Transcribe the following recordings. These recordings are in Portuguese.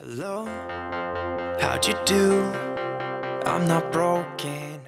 Hello, how'd you do? I'm not broken.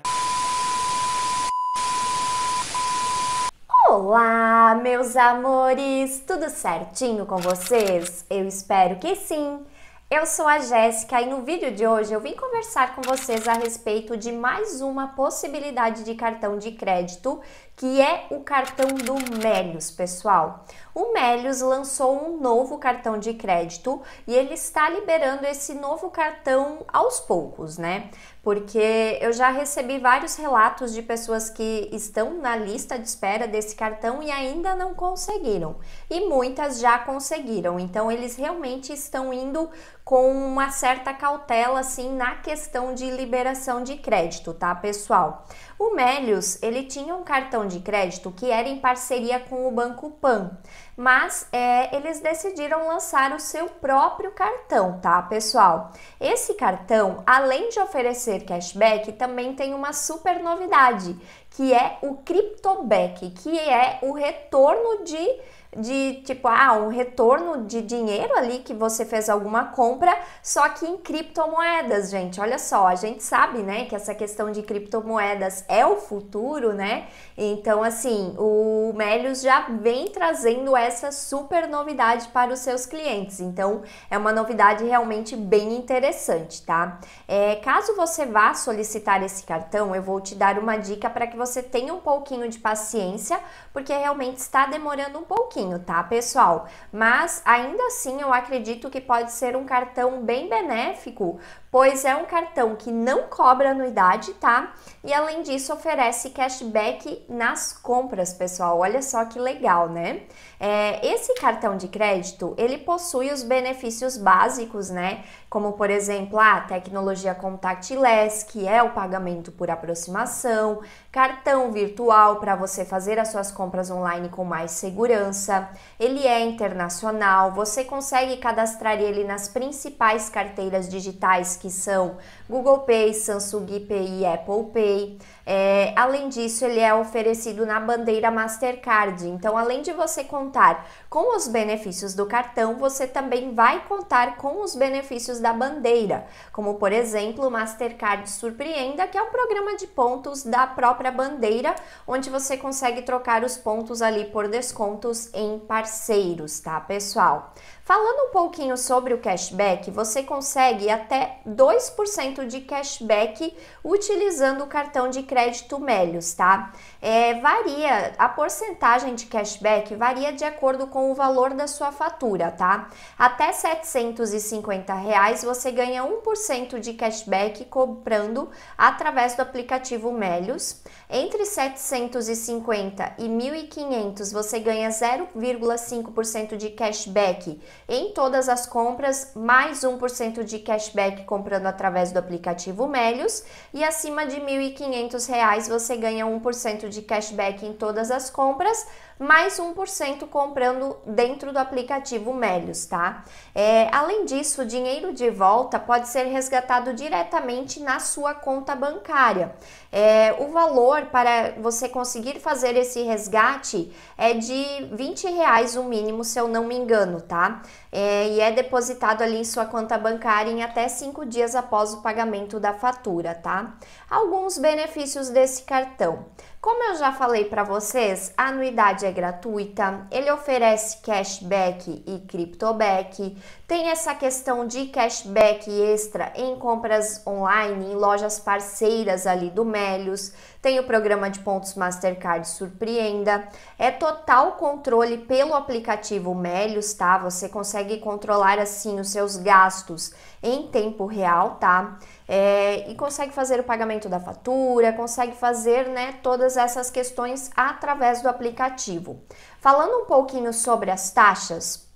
Olá, meus amores! Tudo certinho com vocês? Eu espero que sim! Eu sou a Jéssica e no vídeo de hoje eu vim conversar com vocês a respeito de mais uma possibilidade de cartão de crédito que é o cartão do Melios, pessoal. O Melios lançou um novo cartão de crédito e ele está liberando esse novo cartão aos poucos, né? Porque eu já recebi vários relatos de pessoas que estão na lista de espera desse cartão e ainda não conseguiram. E muitas já conseguiram. Então eles realmente estão indo com uma certa cautela assim na questão de liberação de crédito, tá, pessoal? O Melios, ele tinha um cartão de crédito que era em parceria com o Banco Pan, mas é, eles decidiram lançar o seu próprio cartão, tá, pessoal? Esse cartão, além de oferecer cashback, também tem uma super novidade, que é o Cryptoback, que é o retorno de de tipo, ah, um retorno de dinheiro ali que você fez alguma compra, só que em criptomoedas, gente. Olha só, a gente sabe, né, que essa questão de criptomoedas é o futuro, né? Então, assim, o Melius já vem trazendo essa super novidade para os seus clientes. Então, é uma novidade realmente bem interessante, tá? É, caso você vá solicitar esse cartão, eu vou te dar uma dica para que você tenha um pouquinho de paciência, porque realmente está demorando um pouquinho pouquinho, tá, pessoal? Mas ainda assim eu acredito que pode ser um cartão bem benéfico, pois é um cartão que não cobra anuidade, tá? E além disso oferece cashback nas compras, pessoal. Olha só que legal, né? É, esse cartão de crédito ele possui os benefícios básicos, né? Como por exemplo a tecnologia contactless, que é o pagamento por aproximação, cartão virtual para você fazer as suas compras online com mais segurança bolsa, ele é internacional, você consegue cadastrar ele nas principais carteiras digitais que são Google Pay, Samsung Pay e Apple Pay. É, além disso, ele é oferecido na bandeira Mastercard. Então, além de você contar com os benefícios do cartão, você também vai contar com os benefícios da bandeira, como por exemplo o Mastercard Surpreenda, que é um programa de pontos da própria bandeira, onde você consegue trocar os pontos ali por descontos em parceiros, tá, pessoal? Falando um pouquinho sobre o cashback, você consegue até 2% de cashback utilizando o cartão de crédito Melios, tá? É, varia, a porcentagem de cashback varia de acordo com o valor da sua fatura, tá? Até 750 reais você ganha 1% de cashback comprando através do aplicativo Melios. Entre 750 e 1.500 você ganha 0% 0,5% de cashback em todas as compras, mais 1% de cashback comprando através do aplicativo Melios e acima de R$ 1.500 você ganha 1% de cashback em todas as compras, mais 1% comprando dentro do aplicativo Melios, tá? É, além disso, o dinheiro de volta pode ser resgatado diretamente na sua conta bancária. É, o valor para você conseguir fazer esse resgate é de 20 20 reais o mínimo, se eu não me engano, tá? É, e é depositado ali em sua conta bancária em até cinco dias após o pagamento da fatura, tá? Alguns benefícios desse cartão. Como eu já falei para vocês, a anuidade é gratuita, ele oferece cashback e criptoback, tem essa questão de cashback extra em compras online, em lojas parceiras ali do Melios, tem o programa de pontos Mastercard Surpreenda, é total controle pelo aplicativo Melios, tá? Você consegue controlar assim os seus gastos em tempo real, tá? é, e consegue fazer o pagamento da fatura, consegue fazer né, todas essas questões através do aplicativo. Falando um pouquinho sobre as taxas,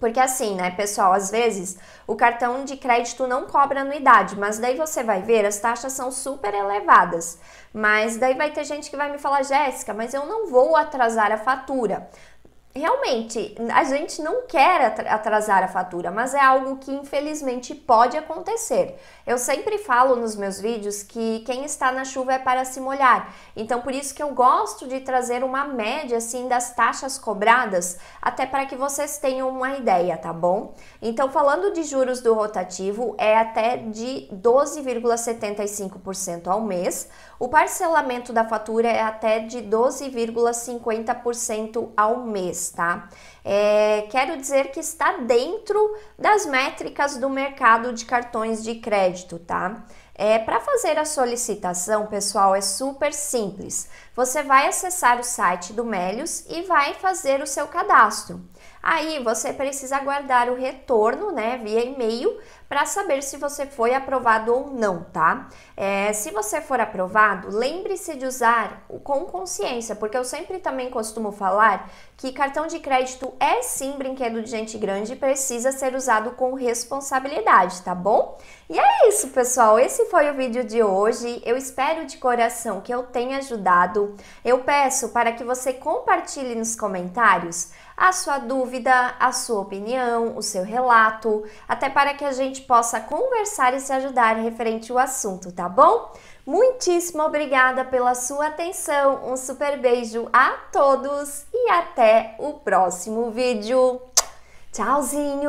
porque assim, né, pessoal, às vezes o cartão de crédito não cobra anuidade, mas daí você vai ver, as taxas são super elevadas. Mas daí vai ter gente que vai me falar, Jéssica, mas eu não vou atrasar a fatura realmente, a gente não quer atrasar a fatura, mas é algo que infelizmente pode acontecer. Eu sempre falo nos meus vídeos que quem está na chuva é para se molhar. Então, por isso que eu gosto de trazer uma média assim das taxas cobradas, até para que vocês tenham uma ideia, tá bom? Então, falando de juros do rotativo, é até de 12,75% ao mês. O parcelamento da fatura é até de 12,50% ao mês tá? É, quero dizer que está dentro das métricas do mercado de cartões de crédito, tá? É, Para fazer a solicitação, pessoal, é super simples. Você vai acessar o site do Melius e vai fazer o seu cadastro. Aí você precisa aguardar o retorno, né, via e-mail, para saber se você foi aprovado ou não, tá? É, se você for aprovado, lembre-se de usar com consciência, porque eu sempre também costumo falar que cartão de crédito é sim brinquedo de gente grande e precisa ser usado com responsabilidade, tá bom? E é isso, pessoal. Esse foi o vídeo de hoje. Eu espero de coração que eu tenha ajudado. Eu peço para que você compartilhe nos comentários a sua dúvida dúvida, a sua opinião, o seu relato, até para que a gente possa conversar e se ajudar referente ao assunto, tá bom? Muitíssimo obrigada pela sua atenção, um super beijo a todos e até o próximo vídeo. Tchauzinho!